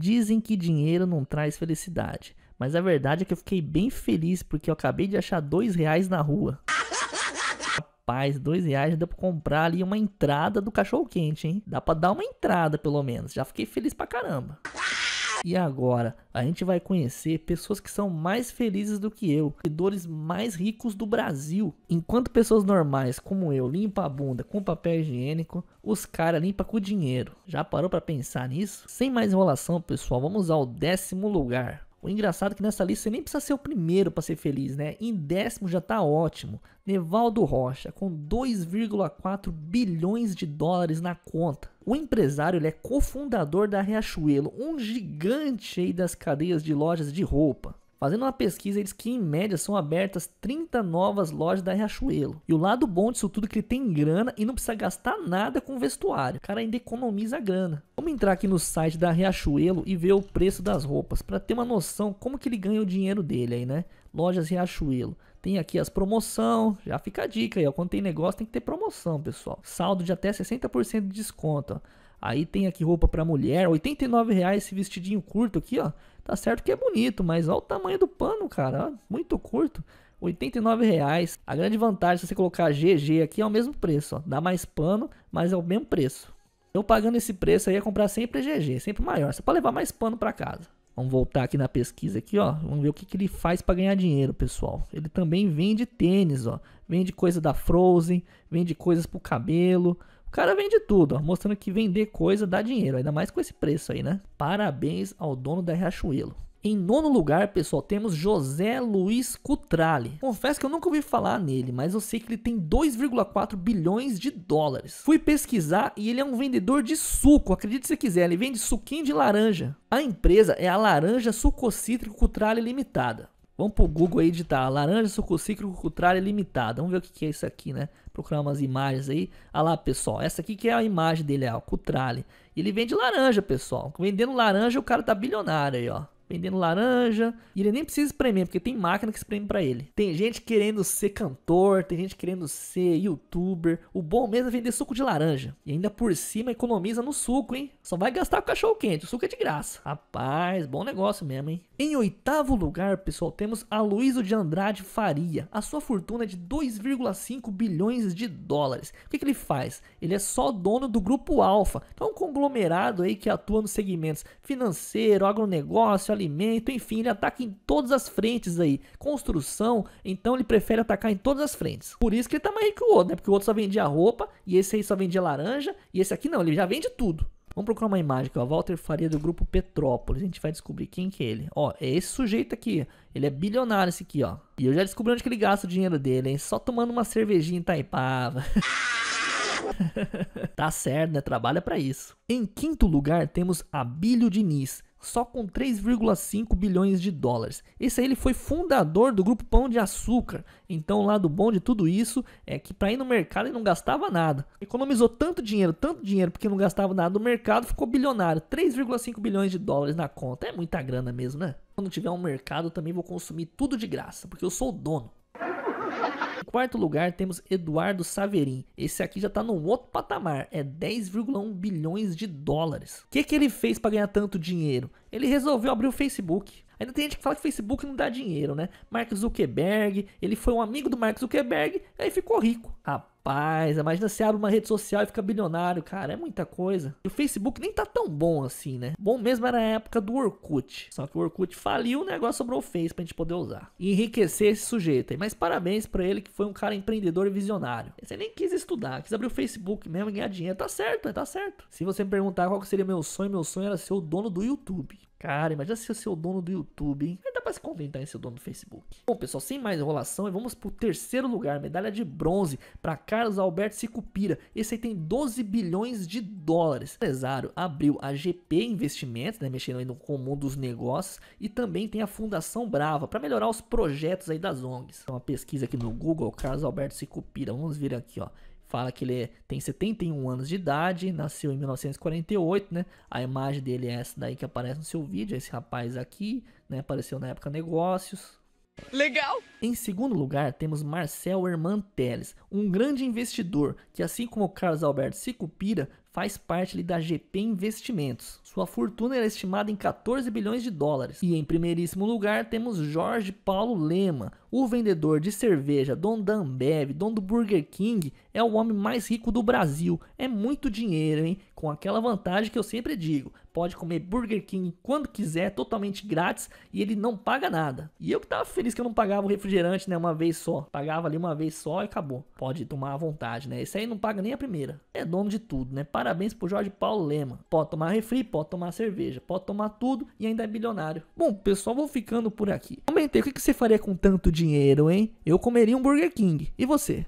Dizem que dinheiro não traz felicidade, mas a verdade é que eu fiquei bem feliz porque eu acabei de achar dois reais na rua. Rapaz, dois reais deu pra comprar ali uma entrada do cachorro quente, hein? Dá pra dar uma entrada pelo menos. Já fiquei feliz pra caramba. E agora, a gente vai conhecer pessoas que são mais felizes do que eu, dores mais ricos do Brasil. Enquanto pessoas normais como eu limpa a bunda com papel higiênico, os caras limpam com dinheiro. Já parou para pensar nisso? Sem mais enrolação, pessoal, vamos ao décimo lugar. O engraçado é que nessa lista você nem precisa ser o primeiro para ser feliz, né? Em décimo já está ótimo. Nevaldo Rocha, com 2,4 bilhões de dólares na conta. O empresário ele é cofundador da Riachuelo, um gigante aí das cadeias de lojas de roupa. Fazendo uma pesquisa, eles que em média são abertas 30 novas lojas da Riachuelo. E o lado bom disso tudo é que ele tem grana e não precisa gastar nada com vestuário. O cara ainda economiza grana. Vamos entrar aqui no site da Riachuelo e ver o preço das roupas para ter uma noção como que ele ganha o dinheiro dele aí, né? Lojas Riachuelo. Tem aqui as promoção, já fica a dica aí, ó. quando tem negócio tem que ter promoção, pessoal. Saldo de até 60% de desconto, ó. Aí tem aqui roupa para mulher, R$ reais esse vestidinho curto aqui, ó. Tá certo que é bonito, mas olha o tamanho do pano, cara, ó, muito curto. R$ 89,00. A grande vantagem se você colocar GG aqui é o mesmo preço, ó. Dá mais pano, mas é o mesmo preço. Eu pagando esse preço aí ia comprar sempre GG, sempre maior, só para levar mais pano para casa. Vamos voltar aqui na pesquisa aqui, ó. Vamos ver o que, que ele faz para ganhar dinheiro, pessoal. Ele também vende tênis, ó. Vende coisa da Frozen, vende coisas pro cabelo, o cara vende tudo, ó, mostrando que vender coisa dá dinheiro, ainda mais com esse preço aí, né? Parabéns ao dono da Riachuelo. Em nono lugar, pessoal, temos José Luiz Cutrale. Confesso que eu nunca ouvi falar nele, mas eu sei que ele tem 2,4 bilhões de dólares. Fui pesquisar e ele é um vendedor de suco, acredite se quiser, ele vende suquinho de laranja. A empresa é a Laranja Sucocítrico Cutrale Limitada. Vamos pro Google aí editar. Laranja sucociclo cucutrária limitada. Vamos ver o que, que é isso aqui, né? Procurar umas imagens aí. Olha ah lá, pessoal. Essa aqui que é a imagem dele, ó. Cutrale. Ele vende laranja, pessoal. Vendendo laranja, o cara tá bilionário aí, ó vendendo laranja. E ele nem precisa espremer, porque tem máquina que espreme para ele. Tem gente querendo ser cantor, tem gente querendo ser youtuber. O bom mesmo é vender suco de laranja. E ainda por cima economiza no suco, hein? Só vai gastar com cachorro quente, o suco é de graça. Rapaz, bom negócio mesmo, hein? Em oitavo lugar, pessoal, temos Aloysio de Andrade Faria. A sua fortuna é de 2,5 bilhões de dólares. O que, que ele faz? Ele é só dono do Grupo Alfa, então é um conglomerado aí que atua nos segmentos financeiro, agronegócio, alimento, enfim, ele ataca em todas as frentes aí. Construção, então ele prefere atacar em todas as frentes. Por isso que ele tá mais rico que o outro, né? Porque o outro só vendia roupa, e esse aí só vendia laranja, e esse aqui não, ele já vende tudo. Vamos procurar uma imagem aqui, ó. Walter Faria do grupo Petrópolis. A gente vai descobrir quem que é ele. Ó, é esse sujeito aqui. Ele é bilionário esse aqui, ó. E eu já descobri onde que ele gasta o dinheiro dele, hein? Só tomando uma cervejinha em Taipava. tá certo, né? Trabalha para isso. Em quinto lugar, temos Abílio Diniz só com 3,5 bilhões de dólares. Esse aí ele foi fundador do grupo Pão de Açúcar. Então, o lado bom de tudo isso é que para ir no mercado ele não gastava nada. Economizou tanto dinheiro, tanto dinheiro, porque não gastava nada no mercado, ficou bilionário. 3,5 bilhões de dólares na conta. É muita grana mesmo, né? Quando tiver um mercado, também vou consumir tudo de graça, porque eu sou o dono quarto lugar, temos Eduardo Saverin. Esse aqui já está num outro patamar, é 10,1 bilhões de dólares. O que, que ele fez para ganhar tanto dinheiro? Ele resolveu abrir o Facebook. Ainda tem gente que fala que Facebook não dá dinheiro, né? Mark Zuckerberg, ele foi um amigo do Mark Zuckerberg, aí ficou rico. Rapaz ah, Rapaz, imagina você abre uma rede social e fica bilionário, cara. É muita coisa. E o Facebook nem tá tão bom assim, né? Bom mesmo era a época do Orkut. Só que o Orkut faliu, o negócio sobrou o Face pra gente poder usar. E enriquecer esse sujeito aí. Mas parabéns pra ele que foi um cara empreendedor e visionário. Você nem quis estudar, quis abrir o Facebook mesmo e ganhar dinheiro. Tá certo, é, tá certo. Se você me perguntar qual seria meu sonho, meu sonho era ser o dono do YouTube. Cara, imagina se eu ser o dono do YouTube, hein? dá pra se convidar em ser dono do Facebook. Bom, pessoal, sem mais enrolação, e vamos pro terceiro lugar, medalha de bronze para Carlos Alberto Sicupira. Esse aí tem 12 bilhões de dólares. O empresário abriu a GP Investimentos, né, mexendo aí no comum dos negócios, e também tem a Fundação Brava para melhorar os projetos aí das ONGs. Uma pesquisa aqui no Google, Carlos Alberto Sicupira. Vamos ver aqui, ó fala que ele tem 71 anos de idade, nasceu em 1948, né? A imagem dele é essa daí que aparece no seu vídeo, esse rapaz aqui, né? Apareceu na época Negócios. Legal! Em segundo lugar, temos Marcel Herman Teles, um grande investidor que, assim como Carlos Alberto Sicupira, faz parte ali, da GP Investimentos. Sua fortuna era estimada em 14 bilhões de dólares. E em primeiríssimo lugar temos Jorge Paulo Lema, o vendedor de cerveja, Dom da Dom do Burger King, é o homem mais rico do Brasil. É muito dinheiro, hein? Com aquela vantagem que eu sempre digo, pode comer Burger King quando quiser, totalmente grátis, e ele não paga nada. E eu que tava feliz que eu não pagava o refrigerante, né, uma vez só. Pagava ali uma vez só e acabou. Pode tomar à vontade, né? Esse aí não paga nem a primeira. É dono de tudo, né? Para Parabéns pro Jorge Paulo Lema. Pode tomar refri, pode tomar cerveja, pode tomar tudo e ainda é bilionário. Bom, pessoal, vou ficando por aqui. Comentei o que, que você faria com tanto dinheiro, hein? Eu comeria um Burger King. E você?